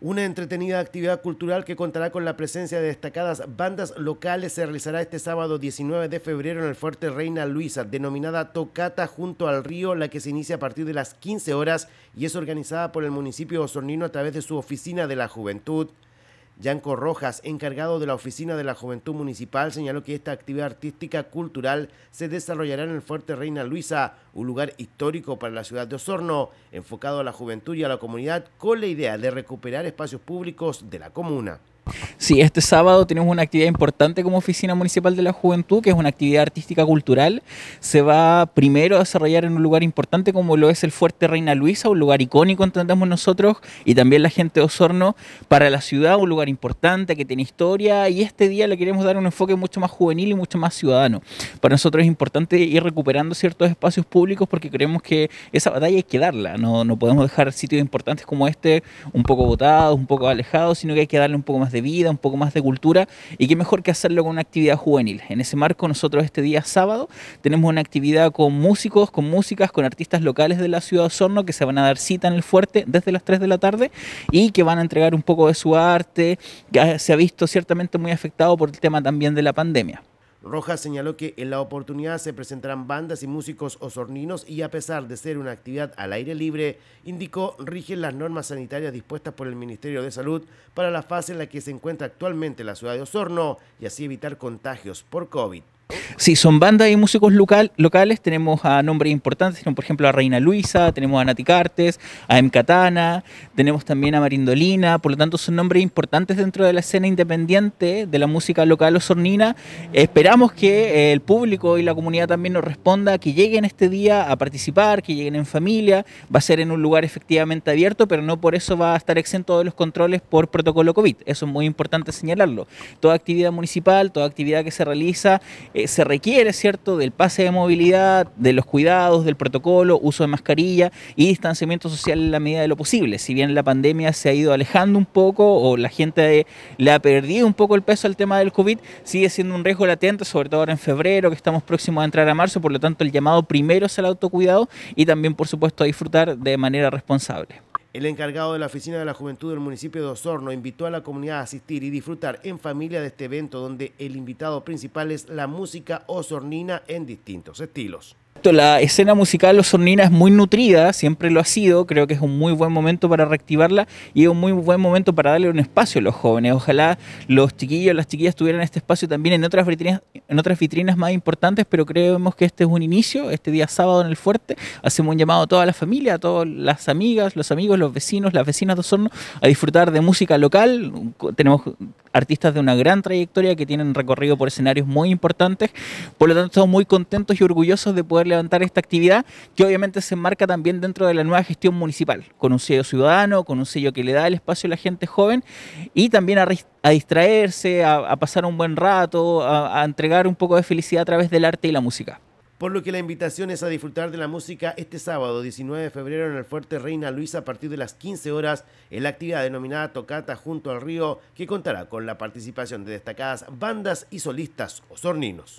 Una entretenida actividad cultural que contará con la presencia de destacadas bandas locales se realizará este sábado 19 de febrero en el Fuerte Reina Luisa, denominada Tocata junto al río, la que se inicia a partir de las 15 horas y es organizada por el municipio osornino a través de su oficina de la juventud. Yanco Rojas, encargado de la Oficina de la Juventud Municipal, señaló que esta actividad artística cultural se desarrollará en el Fuerte Reina Luisa, un lugar histórico para la ciudad de Osorno, enfocado a la juventud y a la comunidad con la idea de recuperar espacios públicos de la comuna. Sí, este sábado tenemos una actividad importante como Oficina Municipal de la Juventud, que es una actividad artística cultural. Se va primero a desarrollar en un lugar importante como lo es el Fuerte Reina Luisa, un lugar icónico, entendemos nosotros, y también la gente de Osorno para la ciudad, un lugar importante que tiene historia. Y este día le queremos dar un enfoque mucho más juvenil y mucho más ciudadano. Para nosotros es importante ir recuperando ciertos espacios públicos porque creemos que esa batalla hay que darla. No, no podemos dejar sitios importantes como este un poco botados, un poco alejados, sino que hay que darle un poco más de vida, un poco más de cultura, y qué mejor que hacerlo con una actividad juvenil. En ese marco nosotros este día sábado tenemos una actividad con músicos, con músicas, con artistas locales de la ciudad de Osorno que se van a dar cita en el fuerte desde las 3 de la tarde y que van a entregar un poco de su arte, que se ha visto ciertamente muy afectado por el tema también de la pandemia. Rojas señaló que en la oportunidad se presentarán bandas y músicos osorninos y a pesar de ser una actividad al aire libre, indicó, rigen las normas sanitarias dispuestas por el Ministerio de Salud para la fase en la que se encuentra actualmente la ciudad de Osorno y así evitar contagios por COVID. Sí, son bandas y músicos local, locales. Tenemos a nombres importantes, por ejemplo a Reina Luisa, tenemos a Nati Cartes, a M. Katana, tenemos también a Marindolina. Por lo tanto, son nombres importantes dentro de la escena independiente de la música local o sornina. Esperamos que eh, el público y la comunidad también nos responda, que lleguen este día a participar, que lleguen en familia. Va a ser en un lugar efectivamente abierto, pero no por eso va a estar exento de los controles por protocolo COVID. Eso es muy importante señalarlo. Toda actividad municipal, toda actividad que se realiza, eh, se requiere, ¿cierto?, del pase de movilidad, de los cuidados, del protocolo, uso de mascarilla y distanciamiento social en la medida de lo posible. Si bien la pandemia se ha ido alejando un poco o la gente le ha perdido un poco el peso al tema del COVID, sigue siendo un riesgo latente, sobre todo ahora en febrero, que estamos próximos a entrar a marzo, por lo tanto el llamado primero es el autocuidado y también, por supuesto, a disfrutar de manera responsable. El encargado de la Oficina de la Juventud del municipio de Osorno invitó a la comunidad a asistir y disfrutar en familia de este evento donde el invitado principal es la música osornina en distintos estilos. La escena musical Los es muy nutrida, siempre lo ha sido, creo que es un muy buen momento para reactivarla y es un muy buen momento para darle un espacio a los jóvenes. Ojalá los chiquillos, las chiquillas tuvieran este espacio también en otras vitrinas, en otras vitrinas más importantes, pero creemos que este es un inicio, este día sábado en el fuerte, hacemos un llamado a toda la familia, a todas las amigas, los amigos, los vecinos, las vecinas de Osorno, a disfrutar de música local, tenemos artistas de una gran trayectoria que tienen recorrido por escenarios muy importantes. Por lo tanto, estamos muy contentos y orgullosos de poder levantar esta actividad que obviamente se enmarca también dentro de la nueva gestión municipal, con un sello ciudadano, con un sello que le da el espacio a la gente joven y también a, distraerse, a, pasar un buen rato, a entregar un poco de felicidad a través del arte y la música. Por lo que la invitación es a disfrutar de la música este sábado 19 de febrero en el Fuerte Reina Luisa a partir de las 15 horas en la actividad denominada Tocata junto al río que contará con la participación de destacadas bandas y solistas osorninos.